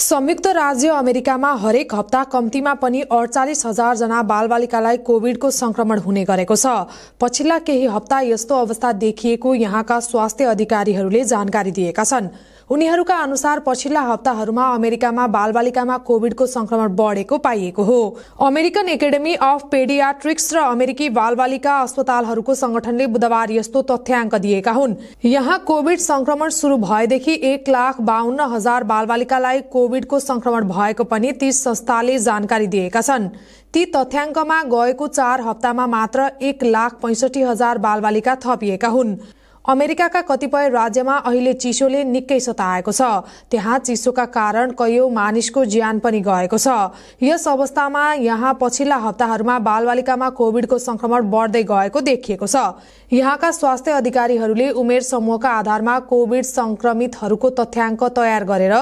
संयुक्त राज्य अमेरिकामा हरेक हप्ता कम्तीमा पनि अडचालिस हजारजना बालबालिकालाई कोविडको संक्रमण हुने गरेको छ पछिल्ला केही हप्ता यस्तो अवस्था देखिएको यहाँका स्वास्थ्य अधिकारीहरूले जानकारी दिएका छन् उनीहरूका अनुसार पछिल्ला हप्ताहरूमा अमेरिकामा बालबालिकामा कोविडको संक्रमण बढेको पाइएको हो अमेरिकन एकाडेमी अफ पेडियाट्रिक्स र अमेरिकी बालबालिका अस्पतालहरूको संगठनले बुधबार यस्तो तथ्याङ्क दिएका हुन् यहाँ कोविड संक्रमण सुरु भएदेखि एक लाख बाहन्न हजार बालबालिकालाई कोविडको संक्रमण भएको पनि ती संस्थाले जानकारी दिएका छन् ती तथ्याङ्कमा गएको चार हप्तामा मात्र एक लाख पैँसठी हजार बालबालिका थपिएका हुन् अमेरिकाका कतिपय राज्यमा अहिले चिसोले निकै सताएको छ त्यहाँ चिसोका कारण कैयौं मानिसको ज्यान पनि गएको छ यस अवस्थामा यहाँ पछिल्ला हप्ताहरूमा बालबालिकामा कोविडको संक्रमण बढ्दै गएको देखिएको छ यहाँका स्वास्थ्य अधिकारीहरूले उमेर समूहका आधारमा कोविड संक्रमितहरूको तथ्याङ्क तयार गरेर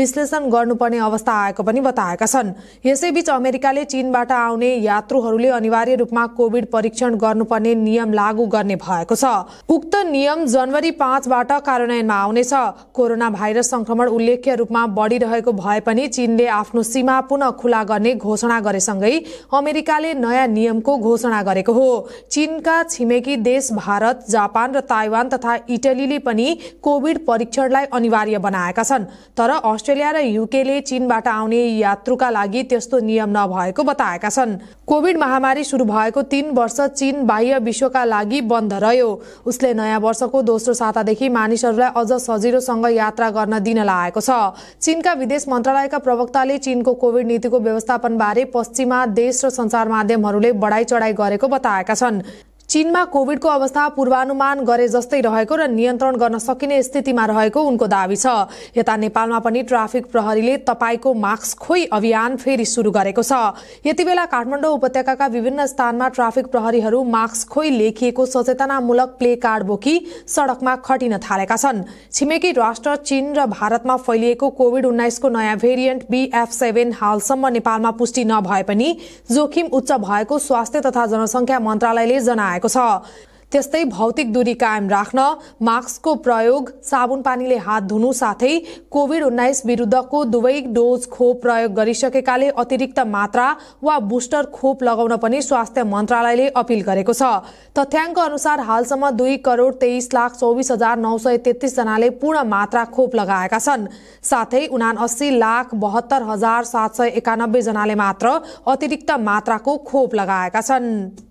विश्लेषण गर्नुपर्ने अवस्था आएको पनि बताएका छन् यसैबीच अमेरिकाले चीनबाट आउने यात्रुहरूले अनिवार्य रूपमा कोविड परीक्षण गर्नुपर्ने नियम लागू गर्ने भएको छ उक्त नियम जनवरी पाँचबाट कार्यान्वयनमा आउनेछ कोरोना भाइरस संक्रमण उल्लेख्य रूपमा बढिरहेको भए पनि चीनले आफ्नो सीमा पुनः खुला गर्ने घोषणा गरेसँगै अमेरिकाले नयाँ नियमको घोषणा गरेको हो चीनका छिमेकी देश भारत जापान र ताइवान तथा इटलीले पनि कोविड परीक्षणलाई अनिवार्य बनाएका छन् तर अस्ट्रेलिया र युकेले चीनबाट आउने यात्रुका लागि त्यस्तो नियम नभएको बताएका छन् कोविड महामारी शुरू भएको तीन वर्ष चीन बाह्य विश्वका लागि बन्द रह्यो उसले नयाँ वर्षको दोस्रो सातादेखि मानिसहरूलाई अझ सजिलोसँग यात्रा गर्न दिन लागेको छ चीनका विदेश मन्त्रालयका प्रवक्ताले चीनको कोविड नीतिको व्यवस्थापनबारे पश्चिमा देश र सञ्चार माध्यमहरूले बढाई चढाई गरेको बताएका छन् चीनमा कोविडको अवस्था पूर्वानुमान गरे जस्तै रहेको र नियन्त्रण गर्न सकिने स्थितिमा रहेको उनको दावी छ यता नेपालमा पनि ट्राफिक प्रहरीले तपाईँको मास्क खोइ अभियान फेरि शुरू गरेको छ यति बेला काठमाडौँ उपत्यका विभिन्न स्थानमा ट्राफिक प्रहरीहरू मास्क खोइ लेखिएको सचेतनामूलक प्ले कार्ड बोकी सड़कमा खटिन थालेका छन् छिमेकी राष्ट्र चीन र भारतमा फैलिएको कोविड उन्नाइसको नयाँ भेरिएन्ट बीएफ सेभेन हालसम्म नेपालमा पुष्टि नभए पनि जोखिम उच्च भएको स्वास्थ्य तथा जनसंख्या मन्त्रालयले जनाए जनाएको छ त्यस्तै भौतिक दूरी कायम राख्न मास्कको प्रयोग साबुन पानीले हात धुनु साथै कोभिड उन्नाइस विरुद्धको दुवै डोज खोप प्रयोग गरिसकेकाले अतिरिक्त मात्रा वा बुस्टर खोप लगाउन पनि स्वास्थ्य मन्त्रालयले अपील गरेको छ तथ्याङ्क अनुसार हालसम्म दुई करोड तेइस लाख चौबिस हजार नौ सय तेत्तिसजनाले पूर्ण मात्रा खोप लगाएका छन् साथै उना अस्सी लाख बहत्तर हजार सात सय एकानब्बे जनाले मात्र अतिरिक्त मात्राको खोप लगाएका छन्